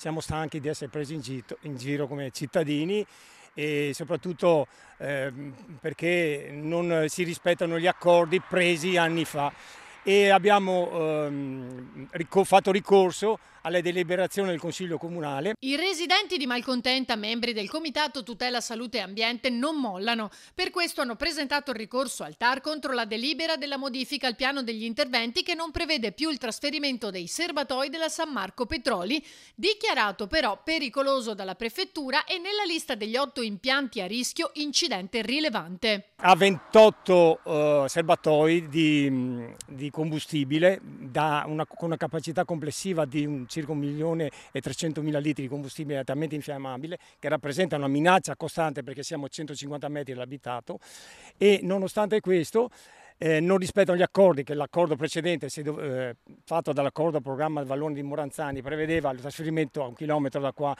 siamo stanchi di essere presi in, giro, in giro come cittadini e soprattutto eh, perché non si rispettano gli accordi presi anni fa e abbiamo ehm, fatto ricorso alle deliberazioni del Consiglio Comunale. I residenti di Malcontenta, membri del Comitato Tutela Salute e Ambiente, non mollano. Per questo hanno presentato il ricorso al TAR contro la delibera della modifica al piano degli interventi che non prevede più il trasferimento dei serbatoi della San Marco Petroli, dichiarato però pericoloso dalla prefettura e nella lista degli otto impianti a rischio incidente rilevante. Ha 28 uh, eh, serbatoi di, di combustibile da una, con una capacità complessiva di un, circa 1 milione e 300 mila litri di combustibile altamente infiammabile che rappresenta una minaccia costante perché siamo a 150 metri dall'abitato e nonostante questo eh, non rispettano gli accordi che l'accordo precedente eh, fatto dall'accordo programma del Vallone di Moranzani prevedeva il trasferimento a un chilometro da qua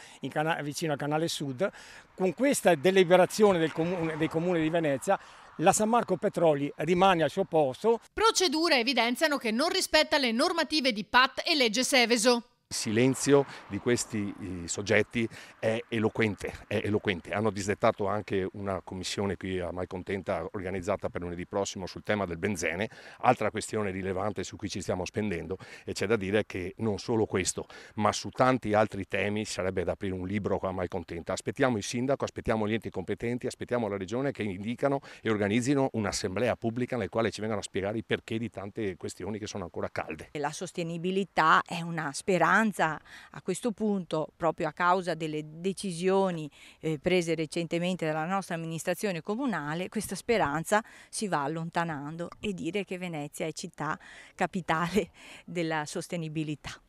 vicino al canale sud con questa deliberazione del comune, dei comuni di Venezia la San Marco Petroli rimane al suo posto. Procedure evidenziano che non rispetta le normative di PAT e legge Seveso silenzio di questi eh, soggetti è eloquente, è eloquente. Hanno disdettato anche una commissione qui a eh, Mai Contenta organizzata per lunedì prossimo sul tema del benzene, altra questione rilevante su cui ci stiamo spendendo e c'è da dire che non solo questo, ma su tanti altri temi sarebbe da aprire un libro a Mai Contenta. Aspettiamo il sindaco, aspettiamo gli enti competenti, aspettiamo la regione che indicano e organizzino un'assemblea pubblica nel quale ci vengano a spiegare i perché di tante questioni che sono ancora calde. La sostenibilità è una speranza maggioranza a questo punto, proprio a causa delle decisioni eh, prese recentemente dalla nostra amministrazione comunale, questa speranza si va allontanando e dire che Venezia è città capitale della sostenibilità.